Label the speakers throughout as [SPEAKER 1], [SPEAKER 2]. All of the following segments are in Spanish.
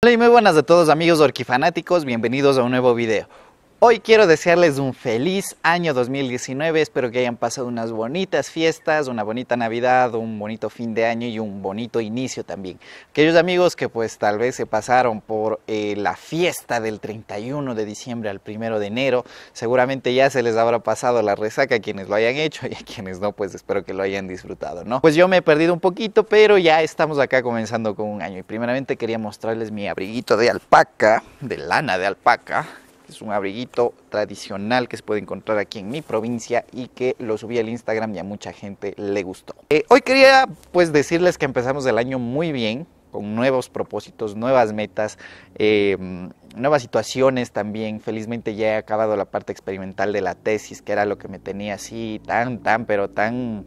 [SPEAKER 1] Hola y muy buenas a todos amigos orquifanáticos, bienvenidos a un nuevo video. Hoy quiero desearles un feliz año 2019, espero que hayan pasado unas bonitas fiestas, una bonita Navidad, un bonito fin de año y un bonito inicio también. Aquellos amigos que pues tal vez se pasaron por eh, la fiesta del 31 de diciembre al 1 de enero, seguramente ya se les habrá pasado la resaca a quienes lo hayan hecho y a quienes no, pues espero que lo hayan disfrutado, ¿no? Pues yo me he perdido un poquito, pero ya estamos acá comenzando con un año y primeramente quería mostrarles mi abriguito de alpaca, de lana de alpaca es un abriguito tradicional que se puede encontrar aquí en mi provincia y que lo subí al Instagram y a mucha gente le gustó. Eh, hoy quería pues decirles que empezamos el año muy bien, con nuevos propósitos, nuevas metas, em, nuevas situaciones también. Felizmente ya he acabado la parte experimental de la tesis, que era lo que me tenía así tan, tan, pero tan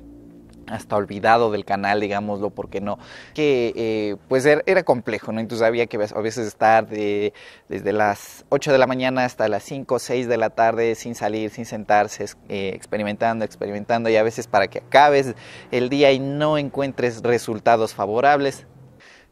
[SPEAKER 1] hasta olvidado del canal, digámoslo, porque no, que eh, pues er, era, complejo, ¿no? Entonces había que a veces estar de, desde las 8 de la mañana hasta las 5, 6 de la tarde sin salir, sin sentarse, eh, experimentando, experimentando y a veces para que acabes el día y no encuentres resultados favorables,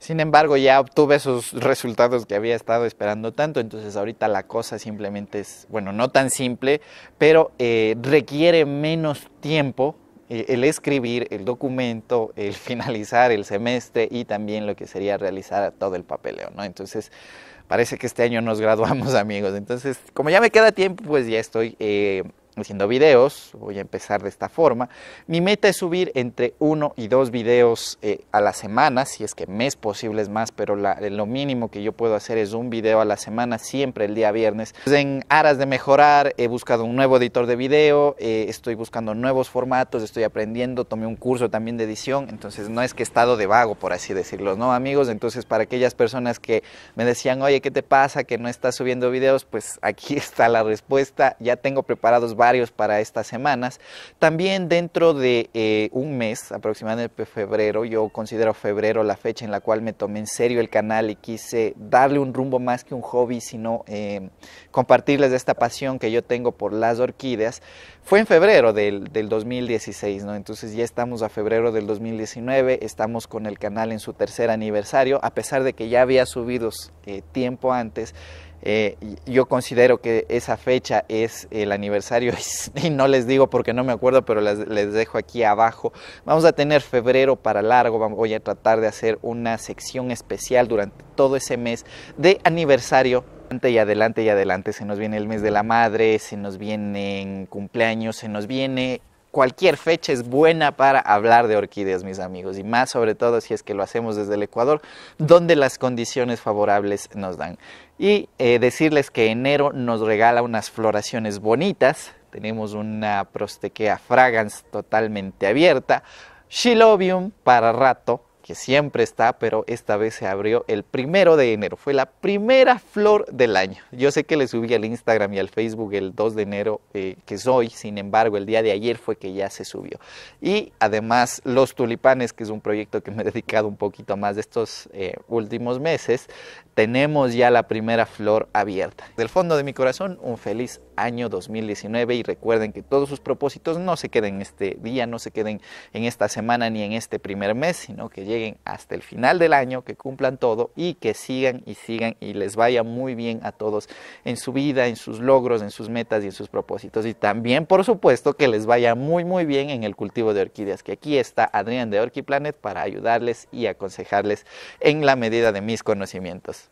[SPEAKER 1] sin embargo, ya obtuve esos resultados que había estado esperando tanto, entonces ahorita la cosa simplemente es, bueno, no tan simple, pero eh, requiere menos tiempo eh, el escribir el documento, el finalizar el semestre y también lo que sería realizar todo el papeleo, ¿no? Entonces, parece que este año nos graduamos, amigos. Entonces, como ya me queda tiempo, pues ya estoy eh, haciendo videos, voy a empezar de esta forma. Mi meta es subir entre uno y dos videos eh, a la semana, si es que mes posible es más, pero lo mínimo que yo puedo hacer es un video a la semana, siempre el día viernes. Pues, en aras de mejorar, he buscado un nuevo editor de video, eh, estoy buscando nuevos formatos, estoy aprendiendo, tomé un curso también de edición, entonces no es que he estado de vago, por así decirlo, ¿no, amigos? Entonces, para aquellas personas que me decían, oye, ¿qué te pasa que no estás subiendo videos? Pues aquí está la respuesta, ya tengo preparados varios para estas semanas. También dentro de eh, un mes, aproximadamente febrero, yo considero febrero la fecha en la cual me tomé en serio el canal y quise darle un rumbo más que un hobby, sino eh, compartirles esta pasión que yo tengo por las orquídeas fue en febrero del, 2016, ¿no? Entonces ya estamos a febrero del 2019, estamos con el canal en su tercer aniversario, a pesar de que ya había subido eh, tiempo antes. Eh, yo considero que esa fecha es el aniversario y no les digo porque no me acuerdo, pero les dejo aquí abajo. Vamos a tener febrero para largo, voy a tratar de hacer una sección especial durante todo ese mes de aniversario y adelante y adelante, se nos viene el mes de la madre, se nos vienen cumpleaños, se nos viene cualquier fecha es buena para hablar de orquídeas, mis amigos, y más sobre todo si es que lo hacemos desde el Ecuador, donde las condiciones favorables nos dan. Y eh, decirles que enero nos regala unas floraciones bonitas, tenemos una prostequea fragans totalmente abierta, Shilobium para rato, que siempre está, pero esta vez se abrió el primero de enero. Fue la primera flor del año. Yo sé que le subí al Instagram y al Facebook el 2 de enero eh, que soy, sin embargo, el día de ayer fue que ya se subió. Y además, Los Tulipanes, que es un proyecto que me he dedicado un poquito más de estos eh, últimos meses, tenemos ya la primera flor abierta. Del fondo de mi corazón, un feliz año 2019 y recuerden que todos sus propósitos no se queden este día, no se queden en esta semana ni en este primer mes, sino que lleguen hasta el final del año, que cumplan todo y que sigan y sigan y les vaya muy bien a todos en su vida, en sus logros, en sus metas y en sus propósitos. Y también, por supuesto, que les vaya muy, muy bien en el cultivo de orquídeas, que aquí está Adrián de Orquiplanet para ayudarles y aconsejarles en la medida de mis conocimientos.